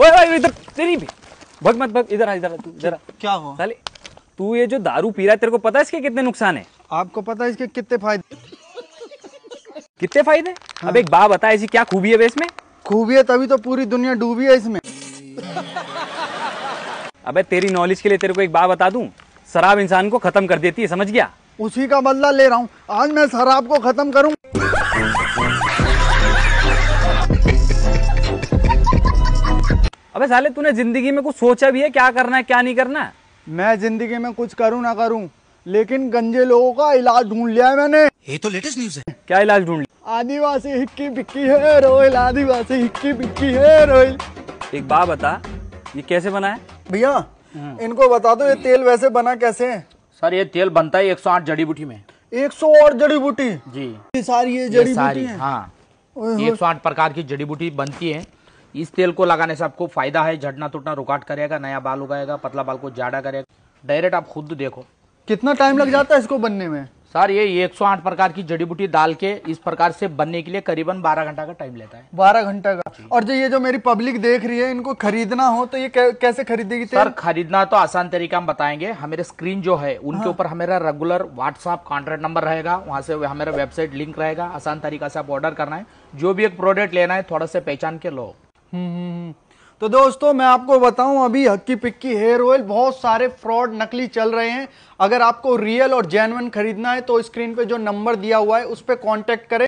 ओए भाई इधर तेरी भी भग मत भग इधर आ इधर तू जरा क्या हो साले तू ये जो दारू पी रहा है तेरे को पता है इसके कितने नुकसान है आपको पता है इसके कितने फायदे कितने फायदे अब एक बात बता ऐसी क्या खूबी है इसमें खूबी है तभी तो पूरी दुनिया डूबी है इसमें अबे तेरी नॉलेज के लिए तेरे को एक बात बता दूं शराब इंसान को खत्म कर देती है समझ गया उसी का बदला ले रहा हूँ आज मैं शराब को खत्म करूँ अबे साले तूने जिंदगी में कुछ सोचा भी है क्या करना है क्या नहीं करना है मैं जिंदगी में कुछ करूँ ना करूँ लेकिन गंजे लोगों का इलाज ढूंढ लिया है मैंने ये तो लेटेस्ट न्यूज है क्या इलाज ढूंढ लिया आदिवासी हिक्की बिक्की है रोहिल आदिवासी हिक्की बिक्की है रोहिल एक बात बता ये कैसे बना है भैया हाँ। इनको बता दो ये तेल वैसे बना कैसे है सर ये तेल बनता है 108 जड़ी बूटी में 108 जड़ी बूटी जी ये सारी ये जड़ी बूटी हाँ एक सौ आठ प्रकार की जड़ी बूटी बनती है इस तेल को लगाने से आपको फायदा है झटना टूटना रुकाट करेगा नया बाल उगाएगा पतला बाल को जाड़ा करेगा डायरेक्ट आप खुद देखो कितना टाइम लग जाता है इसको बनने में सर ये 108 प्रकार की जड़ी बूटी डाल के इस प्रकार से बनने के लिए करीबन 12 घंटा का टाइम लेता है 12 घंटा का और जो ये जो मेरी पब्लिक देख रही है इनको खरीदना हो तो ये कैसे खरीदेगी सर खरीदना तो आसान तरीका हम बताएंगे हमारे स्क्रीन जो है उनके हाँ। ऊपर हमारा रेगुलर व्हाट्सअप कॉन्ट्रेक्ट नंबर रहेगा वहाँ से हमारा वेबसाइट लिंक रहेगा आसान तरीका से आप ऑर्डर करना है जो भी एक प्रोडक्ट लेना है थोड़ा सा पहचान के लो हम्म, हम्म, हम्म। तो दोस्तों मैं आपको बताऊं अभी हक्की पिक्की हेयर ऑयल बहुत सारे फ्रॉड नकली चल रहे हैं अगर आपको रियल और जेनवन खरीदना है तो स्क्रीन पे जो नंबर दिया हुआ है उस पर कॉन्टैक्ट करें